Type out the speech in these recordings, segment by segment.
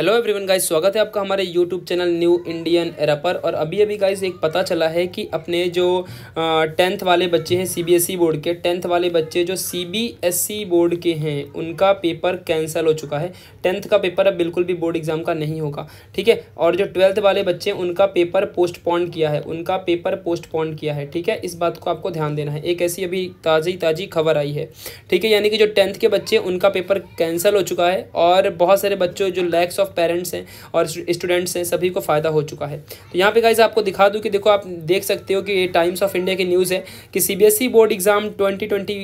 hello everyone guys स्वागत है आपका हमारे YouTube channel New Indian Era पर और अभी अभी गाइस एक पता चला है कि अपने जो टेंथ वाले बच्चे हैं सीबीएसई बोर्ड e के टेंथ वाले बच्चे जो सीबीएसई बोर्ड e के हैं उनका पेपर कैंसिल हो चुका है टेंथ का पेपर अब बिल्कुल भी बोर्ड एग्ज़ाम का नहीं होगा ठीक है और जो ट्वेल्थ वाले बच्चे उनका पेपर पोस्टपोन किया है उनका पेपर पोस्टपोन किया है ठीक है इस बात को आपको ध्यान देना है एक ऐसी अभी ताज़ी ताज़ी खबर आई है ठीक है यानी कि जो टेंथ के बच्चे उनका पेपर कैंसिल हो चुका है और बहुत सारे बच्चों जो लैक्स ऑफ ऑफ पेरेंट्स हैं और स्टूडेंट्स हैं सभी को फ़ायदा हो चुका है तो यहाँ पे गाइज आपको दिखा दूँ कि देखो आप देख सकते हो कि ये टाइम्स ऑफ इंडिया की न्यूज़ है कि CBSE board exam twenty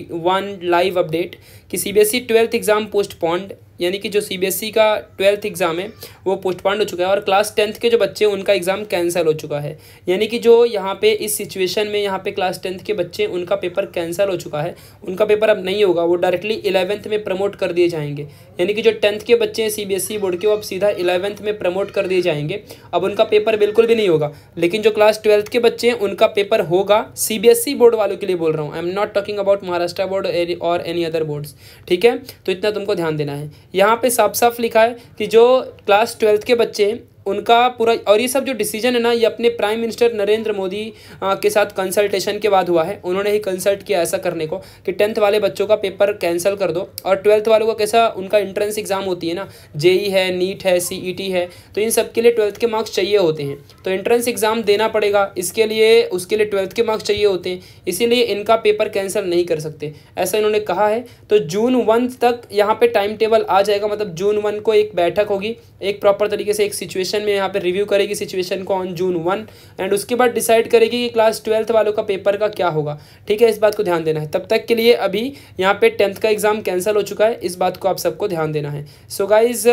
live update कि सीबीएसई ट्वेल्थ एग्ज़ाम पोस्टपोन्ड यानी कि जो सीबीएसई e का ट्वेल्थ एग्ज़ाम है वो पोस्टपॉन्ड हो चुका है और क्लास टेंथ के जो बच्चे हैं उनका एग्ज़ाम कैंसिल हो चुका है यानी कि जो यहाँ पे इस सिचुएशन में यहाँ पे क्लास टेंथ के बच्चे उनका पेपर कैंसिल हो चुका है उनका पेपर अब नहीं होगा वो डायरेक्टली इलेवंथ में प्रमोट कर दिए जाएंगे यानी कि जो टेंथ के बच्चे हैं सी बोर्ड e के वो अब सीधा इलेवंथ में प्रमोट कर दिए जाएंगे अब उनका पेपर बिल्कुल भी नहीं होगा लेकिन जो क्लास ट्वेल्थ के बच्चे हैं उनका पेपर होगा सी बोर्ड e वालों के लिए बोल रहा हूँ I am not talking about Maharashtra board और एनी अदर बोर्ड्स ठीक है तो इतना तुमको ध्यान देना है यहाँ पे साफ साफ लिखा है कि जो क्लास ट्वेल्थ के बच्चे हैं उनका पूरा और ये सब जो डिसीजन है ना ये अपने प्राइम मिनिस्टर नरेंद्र मोदी के साथ कंसल्टेशन के बाद हुआ है उन्होंने ही कंसल्ट किया ऐसा करने को कि टेंथ वाले बच्चों का पेपर कैंसिल कर दो और ट्वेल्थ वालों का कैसा उनका एंट्रेंस एग्जाम होती है ना जेई है नीट है सीईटी e है तो इन सब के लिए ट्वेल्थ के मार्क्स चाहिए होते हैं तो एंट्रेंस एग्ज़ाम देना पड़ेगा इसके लिए उसके लिए ट्वेल्थ के मार्क्स चाहिए होते हैं इसीलिए इनका पेपर कैंसिल नहीं कर सकते ऐसा इन्होंने कहा है तो जून वन तक यहाँ पर टाइम टेबल आ जाएगा मतलब जून वन को एक बैठक होगी एक प्रॉपर तरीके से एक सिचुएशन सेक्शन में यहाँ पे रिव्यू करेगी सिचुएशन को ऑन जून वन एंड उसके बाद डिसाइड करेगी कि क्लास ट्वेल्थ वालों का पेपर का क्या होगा ठीक है इस बात को ध्यान देना है तब तक के लिए अभी यहाँ पे टेंथ का एग्जाम कैंसिल हो चुका है इस बात को आप सबको ध्यान देना है सो so गाइज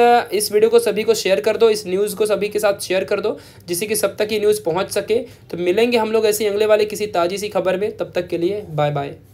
इस वीडियो को सभी को शेयर कर दो इस न्यूज़ को सभी के साथ शेयर कर दो जिससे कि सब तक ये न्यूज़ पहुँच सके तो मिलेंगे हम लोग ऐसे अगले वाले किसी ताज़ी सी खबर में तब तक के लिए बाय बाय